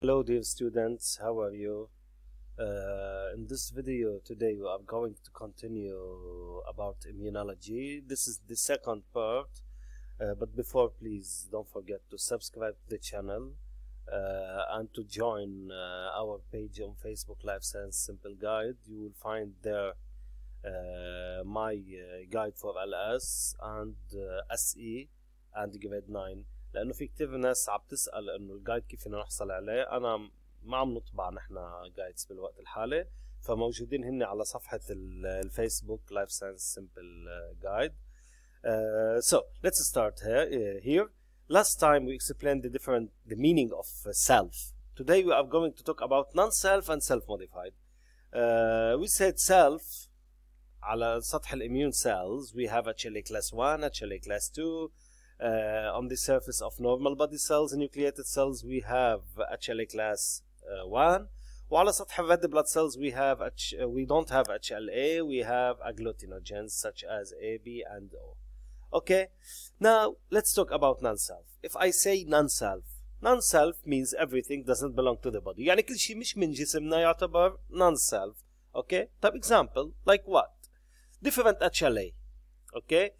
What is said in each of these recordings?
Hello dear students, how are you? Uh, in this video today we are going to continue about immunology. This is the second part, uh, but before please don't forget to subscribe to the channel uh, and to join uh, our page on Facebook Life Science Simple Guide. You will find there uh, my uh, guide for LS and SE and grade 9 لانه في كثير ناس عم تسال انه الجايد كيف فينا نحصل عليه انا ما عم نطبع نحن جايدز بالوقت الحالي فموجودين هن على صفحه الفيسبوك لايف ساينس سمبل جايد so let's start here last time we explained the different the meaning of self today we are going to talk about non-self and self-modified uh, we said self على سطح الاميون cells we have actually class 1 actually class 2 Uh, on the surface of normal body cells nucleated cells we have HLA class uh, 1 وعلى سطح red blood cells we have H uh, we don't have HLA we have agglutinogens such as A, B and O okay now let's talk about non-self if I say non-self non-self means everything doesn't belong to the body يعني كل شيء مش من جسمنا يعتبر non-self okay type example like what different HLA okay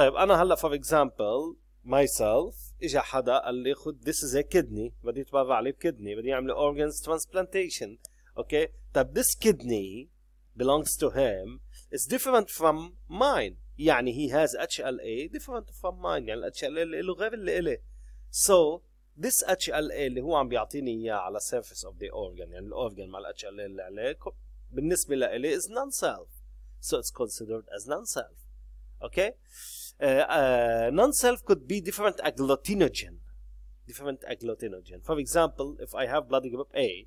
طيب انا هلا فور اكزامبل ماي سيلف اجى حدا قال لي خد ذس از كدني بدي يتبرع لي بكدني بدي يعمل اورجنز ترانسبلانتيشن اوكي طيب ذس كدني belongs to him is different from mine يعني he has HLA different from mine يعني ال HLA اللي له غير اللي إلي so this HLA اللي هو عم بيعطيني إياه على surface of the organ يعني الأورجن مع ال HLA اللي عليه بالنسبة لإلي is non-self so it's considered as non-self okay uh, uh, non-self could be different agglutinogen. Different agglutinogen. For example, if I have blood group A,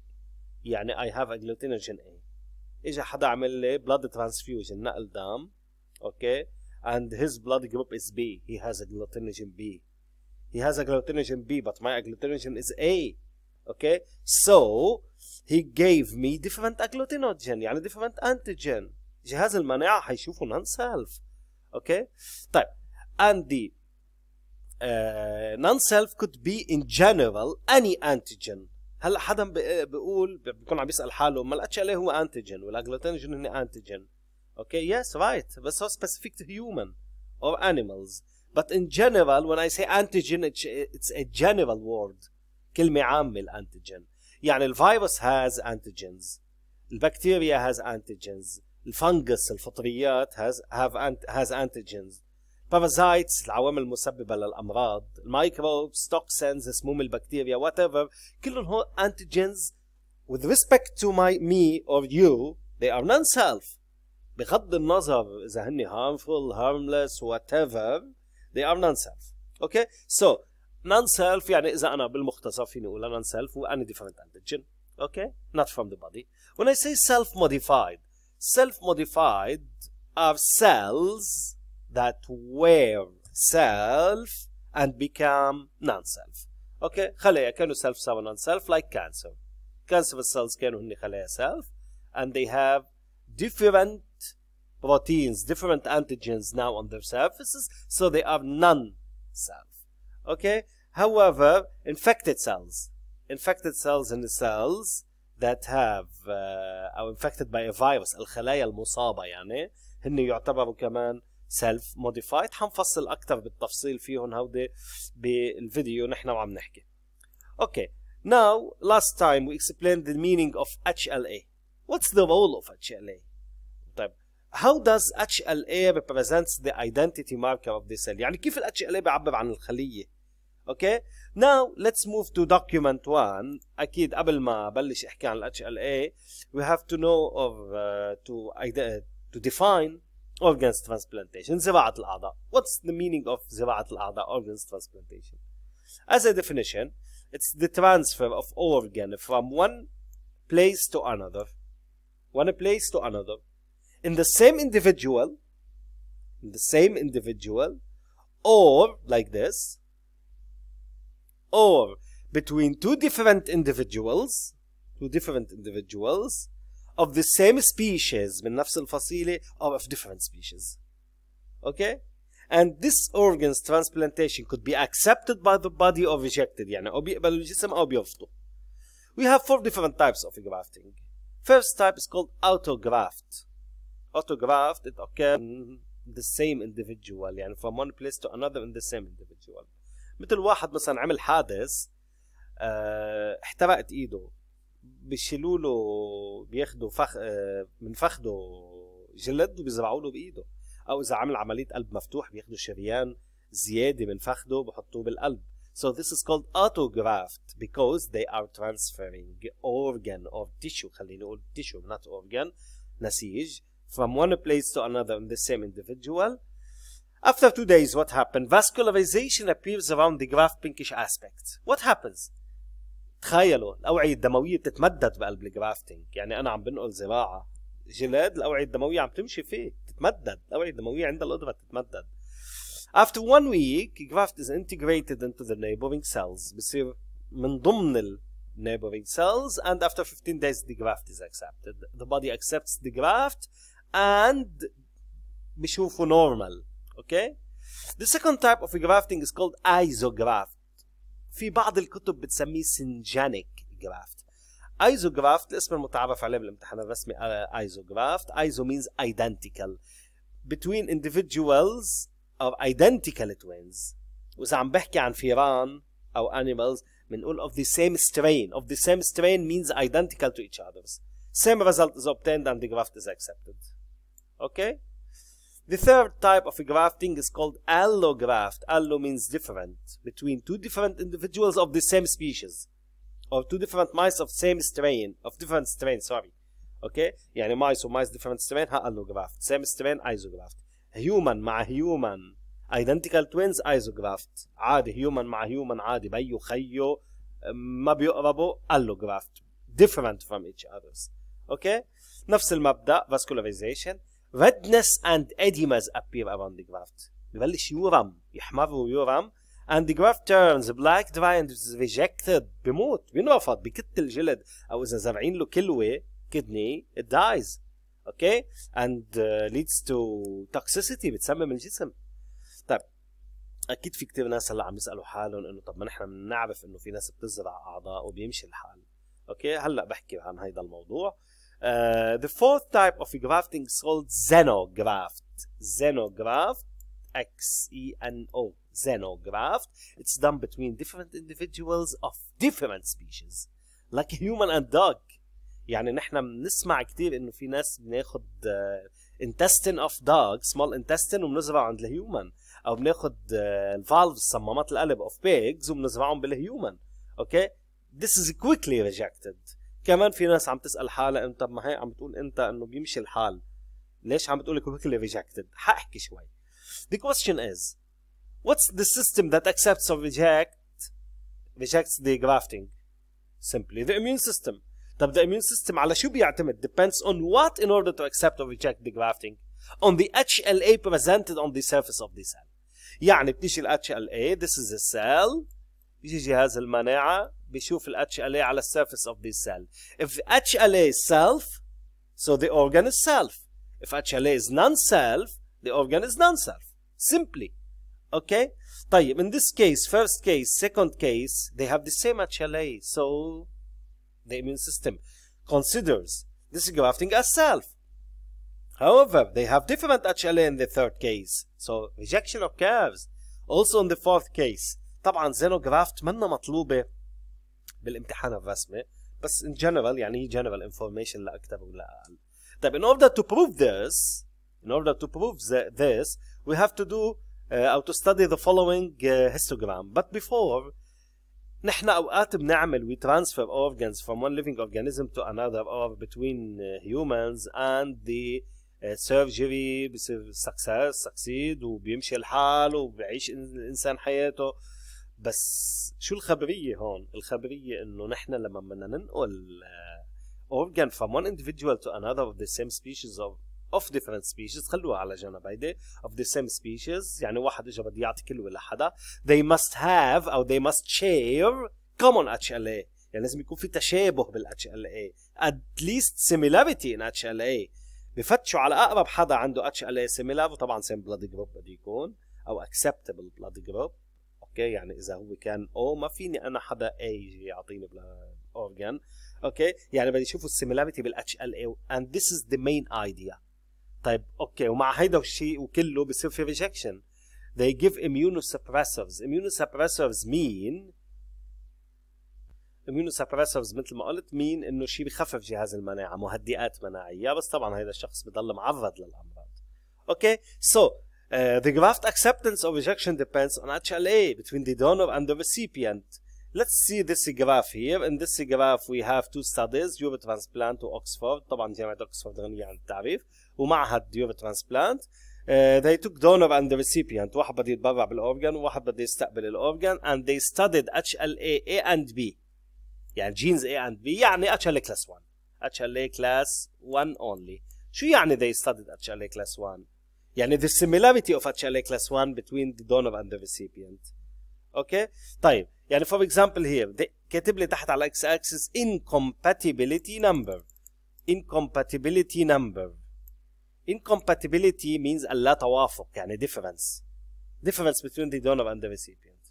يعني I have agglutinogen A. اجى حدا عمل لي blood transfusion نقل دم okay and his blood group is B he has agglutinogen B he has agglutinogen B but my agglutinogen is A okay so he gave me different agglutinogen يعني different antigen جهاز المناعة حيشوفه non self okay طيب and the uh, non-self could be in general any antigen هلا حدا بيقول بيكون عم بيسأل حاله ما الاتش ال هو انتيجين والاجلوتينجين هن انتيجين Okay, yes, right. But so specific to human or animals. But in general, when I say antigen, it's, a general word. كلمة عامة الانتيجين. يعني الفيروس has antigens. البكتيريا has antigens. الفنجس الفطريات has have has antigens. بارازايتس العوامل المسببه للامراض الميكروبس توكسنز سموم البكتيريا وات ايفر كلهم هو انتيجنز with respect to my me or you they are non self بغض النظر اذا هن harmful harmless whatever they are non self okay? so non self يعني اذا انا بالمختصر فيني اقول non self any different antigen okay? not from the body when I say self modified self modified are cells that were self and become non-self Okay, خلايا كانوا self سوا non-self like cancer cancer cells كانوا هن خلايا self and they have different proteins different antigens now on their surfaces so they are non-self okay however infected cells infected cells in the cells that have uh, infected by a virus الخلايا المصابة يعني هن يعتبروا كمان سيلف موديفايد حنفصل اكثر بالتفصيل فيهم هودي بالفيديو نحن وعم نحكي اوكي Now, last time we explained the meaning of HLA. What's the role of HLA? طيب, how does HLA represents the identity marker of this cell? يعني كيف ال HLA بيعبر عن الخلية؟ Okay? Now, let's move to document 1. أكيد قبل ما بلش أحكي عن ال HLA, we have to know uh, to define organs transplantation, زراعة الأعضاء. What's the meaning of زراعة الأعضاء, organs transplantation? As a definition, it's the transfer of organ from one place to another, one place to another, in the same individual, in the same individual, or like this, or between two different individuals, two different individuals, of the same species من نفس الفصيلة or of different species okay and this organ's transplantation could be accepted by the body or rejected يعني أو بيقبلوا الجسم أو بيرفضوا we have four different types of grafting first type is called autograft autograft it occurs in the same individual يعني from one place to another in the same individual مثل واحد مثلا عمل حادث احترقت ايده بيشيلوا له بياخدوا فخ من فخده جلد وبيزرعوا له بايده او اذا عمل عمليه قلب مفتوح بياخدوا شريان زياده من فخده بحطوه بالقلب So this is called autograft because they are transferring organ or tissue خلينا نقول tissue not organ نسيج from one place to another in the same individual After two days, what happened? Vascularization appears around the graft pinkish aspect. What happens? تخيلوا الاوعيه الدمويه بتتمدد بقلب الجرافتنج يعني انا عم بنقل زراعه جلاد الاوعيه الدمويه عم تمشي فيه تتمدد الاوعيه الدمويه عندها القدره تتمدد after one week graft is integrated into the neighboring cells بصير من ضمن ال neighboring cells and after 15 days the graft is accepted the body accepts the graft and بشوفه normal okay the second type of grafting is called isograft في بعض الكتب بتسميه سنجانيك جرافت ايزوجرافت الاسم المتعارف عليه بالامتحان الرسمي ايزوجرافت ايزو means identical between individuals or identical twins واذا عم بحكي عن فيران او animals بنقول of the same strain of the same strain means identical to each other same result is obtained and the graft is accepted okay The third type of grafting is called allograft. Allo means different, between two different individuals of the same species, or two different mice of same strain, of different strain, sorry. Okay? يعني mice mice different strain, ها allograft. Same strain, isograft. Human مع human. Identical twins, isograft. عادي human مع human عادي. بيو خيو ما بيقربوا allograft. Different from each others. Okay? نفس المبدأ vascularization. redness and edemas appear around the graft ببلش يورم يحمر ويورم and the graft turns black dry and is rejected بموت بينرفض بكت الجلد او اذا زرعين له كلوه كدني it dies اوكي and uh, leads to toxicity بتسمم الجسم طيب اكيد في كثير ناس هلا عم يسالوا حالهم انه طب ما نحن بنعرف انه في ناس بتزرع اعضاء وبيمشي الحال اوكي هلا بحكي عن هيدا الموضوع Uh, the fourth type of grafting is called xenograft. Xenograft, X-E-N-O, xenograft. It's done between different individuals of different species, like a human and dog. يعني نحن بنسمع كثير انه في ناس بناخد uh, intestine of dog, small intestine وبنزرعه عند الهيومن او بنأخذ uh, الفالف صمامات القلب of pigs وبنزرعهم بالهيومن. اوكي؟ okay? This is quickly rejected. كمان في ناس عم تسال حالها انت ما هي عم بتقول انت انه بيمشي الحال ليش عم بتقول لك ريجكتد rejected حاحكي شوي the question is what's the system that accepts or reject rejects the grafting simply the immune system طب the immune system على شو بيعتمد depends on what in order to accept or reject the grafting on the HLA presented on the surface of the cell يعني بتيجي ال HLA this is a cell بيجي جهاز المناعة بيشوف ال HLA على surface of this cell. If HLA is self, so the organ is self. If HLA is non-self, the organ is non-self. Simply. Okay? طيب, in this case, first case, second case, they have the same HLA. So, the immune system considers this grafting as self. However, they have different HLA in the third case. So, rejection occurs. Also in the fourth case. طبعا زينوغرافت منا مطلوبه بالامتحان الرسمي بس in general يعني هي general information لا اكثر ولا اقل طيب in order to prove this in order to prove this we have to do uh, or to study the following uh, histogram but before نحن اوقات بنعمل we transfer organs from one living organism to another or between uh, humans and the surgery بصير سكسس سكسيد وبيمشي الحال وبيعيش الانسان حياته بس شو الخبريه هون؟ الخبريه انه نحن لما بدنا ننقل اورجان فروم وان individual تو انذر اوف ذا سيم سبيشيز اوف اوف ديفرنت سبيشيز خلوها على جنب هيدي اوف ذا سيم سبيشيز يعني واحد اجى بده يعطي كلوه لحدا they must have او they must share common اتش ال اي يعني لازم يكون في تشابه بالاتش ال اي at least similarity in اتش ال اي بفتشوا على اقرب حدا عنده اتش ال اي similar وطبعا same blood group بده يكون او acceptable بلاد جروب اوكي يعني اذا هو كان او ما فيني انا حدا اي يجي يعطيني بلا اورجان اوكي يعني بدي اشوف السيميلاريتي بالاتش ال اي اند ذس از ذا مين ايديا طيب اوكي ومع هيدا الشيء وكله بصير في ريجكشن they give immunosuppressors immunosuppressors mean immunosuppressors مثل ما قلت مين انه شيء بخفف جهاز المناعه مهدئات مناعيه بس طبعا هذا الشخص بضل معرض للامراض اوكي سو so, Uh, the graft acceptance of rejection depends on HLA between the donor and the recipient. Let's see this graph here. In this graph we have two studies, Eurotransplant وأكسفورد. طبعا جامعة أكسفورد غنية عن التعريف. ومعهد Eurotransplant. Uh, they took donor and the recipient. واحد بده يتبرع بالأورجن وواحد بده يستقبل الأورجن. And they studied HLA A and B. يعني genes A and B يعني HLA class 1. HLA class 1 only. شو يعني they studied HLA class 1? يعني the similarity of HLA class 1 between the donor and the recipient okay? طيب يعني for example here كاتب لي تحت على x axis incompatibility number incompatibility number incompatibility means اللا توافق يعني difference difference between the donor and the recipient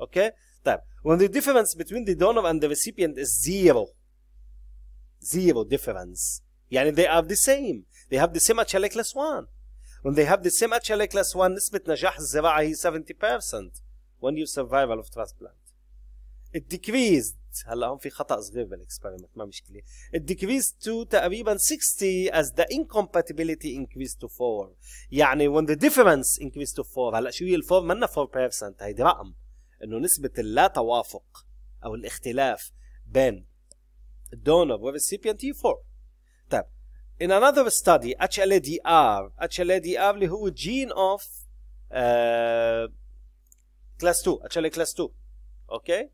okay? طيب when the difference between the donor and the recipient is zero zero difference يعني they are the same they have the same HLA class 1 When they have the same HLA class 1 نسبة نجاح الزراعة هي 70% when you survival of transplant. It decreased هلا هون في خطأ صغير بالاكسبيرمنت ما مشكلة. It decreased to تقريبا 60 as the incompatibility increased to 4. يعني when the difference increased to 4 هلا شو هي ال 4 منا 4% هيدي رقم انه نسبة اللا توافق او الاختلاف بين الدونر recipient هي 4. in another study, HLA-DR, HLA-DR اللي a gene of uh, class 2, HLA class 2, okay?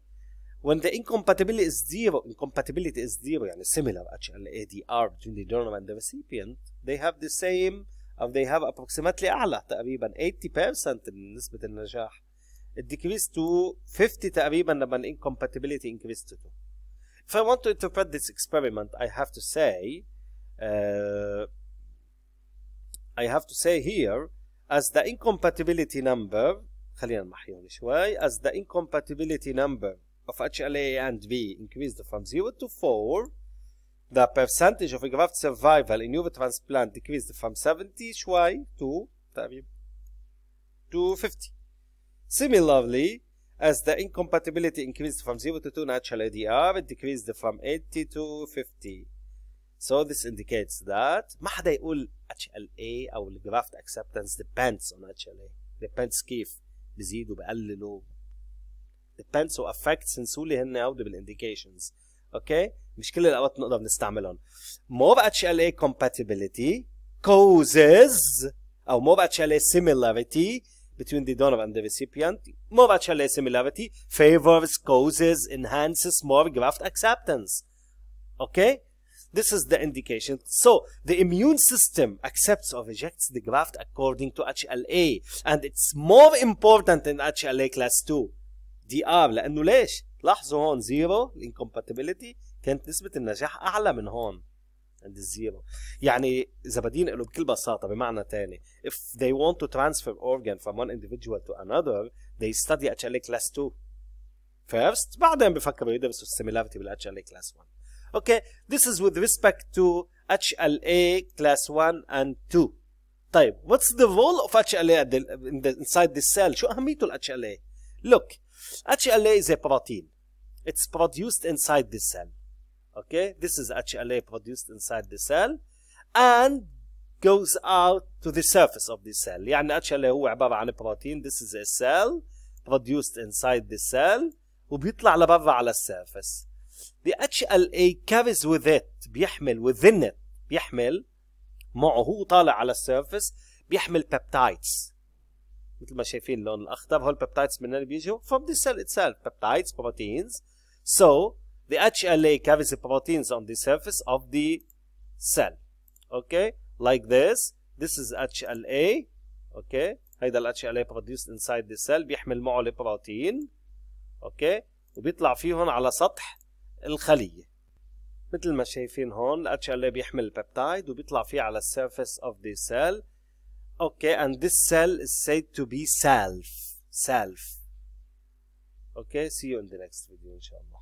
When the incompatibility is zero, incompatibility is zero, يعني similar HLA-DR between the donor and the recipient, they have the same, or um, they have approximately 80% نسبة decreased to 50 when لما incompatibility increased to 2. If I want to interpret this experiment, I have to say uh, I have to say here as the incompatibility number خلينا نمحيهم شوي as the incompatibility number of HLA and V increased from 0 to 4 the percentage of graft survival in UV transplant decreased from 70 شوي to to 50 similarly as the incompatibility increased from 0 to 2 natural HLA-DR it decreased from 80 to 50 so this indicates that ما حدا يقول HLA أو الجرافت acceptance depends on HLA depends كيف بزيدوا The depends و affects نسولي هن أودي بالindications. Okay, مش كل الأوقات نقدر نستعملهم more HLA compatibility causes أو more HLA similarity between the donor and the recipient more HLA similarity favors causes enhances more graft acceptance okay this is the indication. So the immune system accepts or rejects the graft according to HLA and it's more important than HLA class 2 DR لأنه ليش؟ لاحظوا هون zero incompatibility. كانت نسبة النجاح أعلى من هون عند الزيرو يعني zabadin له بكل بساطة بمعنى تاني if they want to transfer organ from one individual to another they study HLA class 2 first بعدين بفكروا يدرسوا similarity بال HLA class 1 okay this is with respect to HLA class 1 and 2 طيب what's the role of HLA in the, inside the cell شو أهميته ال HLA look HLA is a protein it's produced inside the cell okay this is HLA produced inside the cell and goes out to the surface of the cell يعني HLA هو عبارة عن protein. this is a cell produced inside the cell وبيطلع لبرا على surface the HLA carries with it بيحمل within it بيحمل معه هو طالع على السيرفس بيحمل peptides مثل ما شايفين اللون الاخضر هول peptides من اللي بيجوا from the cell itself peptides proteins so the HLA carries the proteins on the surface of the cell okay like this this is HLA okay هيدا ال HLA produced inside the cell بيحمل معه البروتين اوكي okay. وبيطلع فيهم على سطح الخلية مثل ما شايفين هون ال HLA بيحمل البيبتايد وبيطلع فيه على السيرفيس of the cell اوكي اند and this cell is said to be self self اوكي سي see you in the next video ان شاء الله